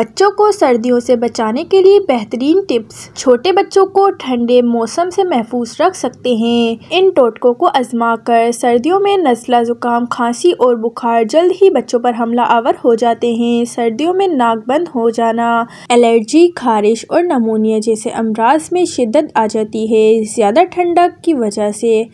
बच्चों को सर्दियों से बचाने के लिए बेहतरीन टिप्स छोटे बच्चों को ठंडे मौसम से महफूज रख सकते हैं इन टोटकों को आजमा कर सर्दियों में नजला जुकाम खांसी और बुखार जल्द ही बच्चों पर हमला आवर हो जाते हैं सर्दियों में नाक बंद हो जाना एलर्जी खारिश और नमोनिया जैसे अमराज में शिद्दत आ जाती है ज़्यादा ठंडक की वजह से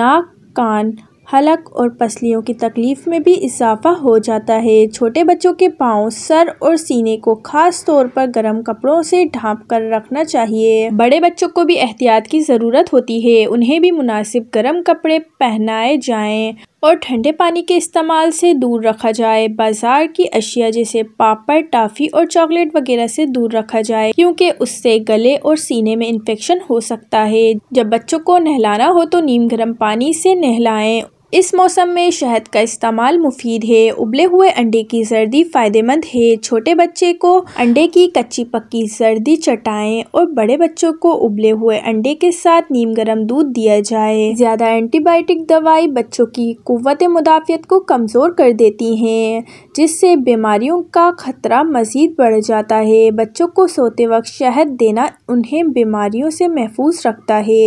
नाक कान हलक और पसलियों की तकलीफ में भी इजाफा हो जाता है छोटे बच्चों के पाँव सर और सीने को खास तौर पर गर्म कपड़ों से ढांप कर रखना चाहिए बड़े बच्चों को भी एहतियात की ज़रूरत होती है उन्हें भी मुनासिब गर्म कपड़े पहनाए जाएं और ठंडे पानी के इस्तेमाल से दूर रखा जाए बाजार की अशिया जैसे पापड़ टाफी और चॉकलेट वगैरह से दूर रखा जाए क्योंकि उससे गले और सीने में इन्फेक्शन हो सकता है जब बच्चों को नहलाना हो तो नीम गर्म पानी से नहलाएं इस मौसम में शहद का इस्तेमाल मुफीद है उबले हुए अंडे की सर्दी फायदेमंद है छोटे बच्चे को अंडे की कच्ची पक्की सर्दी चटाएं और बड़े बच्चों को उबले हुए अंडे के साथ नीम गर्म दूध दिया जाए ज्यादा एंटीबायोटिक दवाई बच्चों की कुत मुदाफियत को कमजोर कर देती हैं जिससे बीमारियों का खतरा मज़ीद बढ़ जाता है बच्चों को सोते वक्त शहद देना उन्हें बीमारियों से महफूज रखता है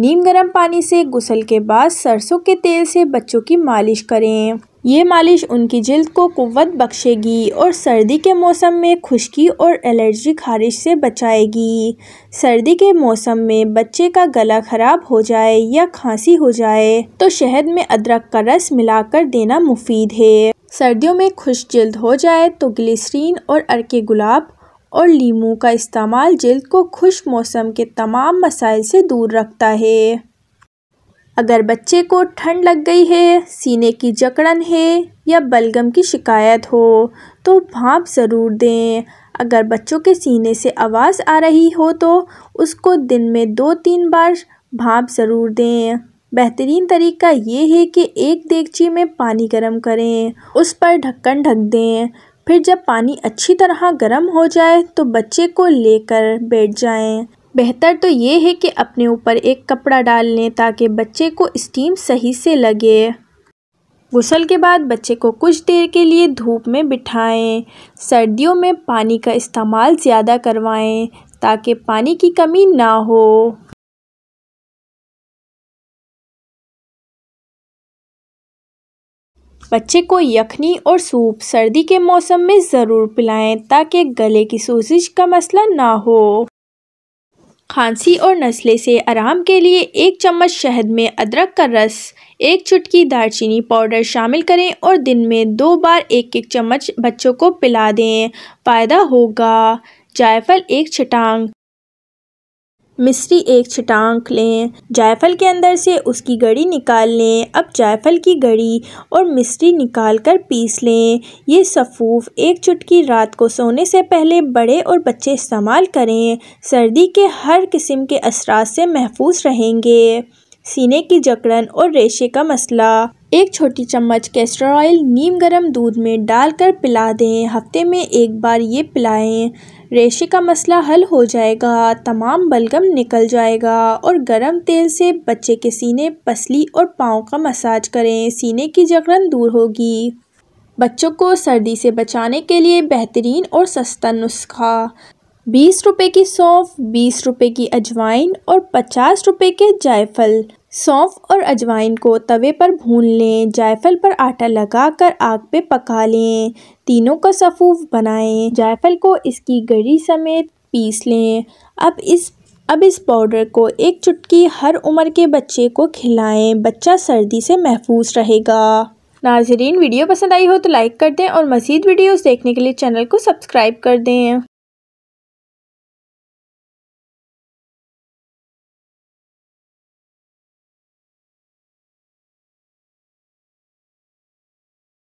नीम गर्म पानी से गुसल के बाद सरसों के तेल से बच्चों की मालिश करें ये मालिश उनकी जल्द को कुत बख्शेगी और सर्दी के मौसम में खुश्की और एलर्जी खारिश से बचाएगी सर्दी के मौसम में बच्चे का गला ख़राब हो जाए या खांसी हो जाए तो शहद में अदरक का रस मिलाकर देना मुफीद है सर्दियों में खुश जल्द हो जाए तो ग्लिसरीन और अरके गुलाब और लीमू का इस्तेमाल जल्द को खुश मौसम के तमाम मसाइल से दूर रखता है अगर बच्चे को ठंड लग गई है सीने की जकड़न है या बलगम की शिकायत हो तो भाप ज़रूर दें अगर बच्चों के सीने से आवाज़ आ रही हो तो उसको दिन में दो तीन बार भाप ज़रूर दें बेहतरीन तरीका ये है कि एक देगची में पानी गर्म करें उस पर ढक्कन ढक दें फिर जब पानी अच्छी तरह गर्म हो जाए तो बच्चे को लेकर बैठ जाएं। बेहतर तो ये है कि अपने ऊपर एक कपड़ा डाल लें ताकि बच्चे को स्टीम सही से लगे गुसल के बाद बच्चे को कुछ देर के लिए धूप में बिठाएं सर्दियों में पानी का इस्तेमाल ज़्यादा करवाएं ताकि पानी की कमी ना हो बच्चे को यखनी और सूप सर्दी के मौसम में ज़रूर पिलाएं ताकि गले की सूजिश का मसला ना हो खांसी और नस्ले से आराम के लिए एक चम्मच शहद में अदरक का रस एक चुटकी दालचीनी पाउडर शामिल करें और दिन में दो बार एक एक चम्मच बच्चों को पिला दें फ़ायदा होगा जायफल एक छटांग मिस्री एक छिटांक लें जायफल के अंदर से उसकी गड़ी निकाल लें अब जायफल की गड़ी और मिस्री निकाल कर पीस लें ये सफ़ूफ एक चुटकी रात को सोने से पहले बड़े और बच्चे इस्तेमाल करें सर्दी के हर किस्म के असरात से महफूज रहेंगे सीने की जकड़न और रेशे का मसला एक छोटी चम्मच कैस्टर ऑयल नीम गर्म दूध में डालकर पिला दें हफ्ते में एक बार ये पिलाएं रेशे का मसला हल हो जाएगा तमाम बलगम निकल जाएगा और गर्म तेल से बच्चे के सीने पसली और पाँव का मसाज करें सीने की जकड़न दूर होगी बच्चों को सर्दी से बचाने के लिए बेहतरीन और सस्ता नुस्खा बीस रुपए की सौंफ बीस रुपए की अजवाइन और पचास रुपए के जायफल सौंफ और अजवाइन को तवे पर भून लें जायफल पर आटा लगाकर आग पे पका लें तीनों का सफूफ बनाएं जायफल को इसकी गरी समेत पीस लें अब इस अब इस पाउडर को एक चुटकी हर उम्र के बच्चे को खिलाएं बच्चा सर्दी से महफूज रहेगा नाजरीन वीडियो पसंद आई हो तो लाइक कर दें और मज़ीद वीडियोस देखने के लिए चैनल को सब्सक्राइब कर दें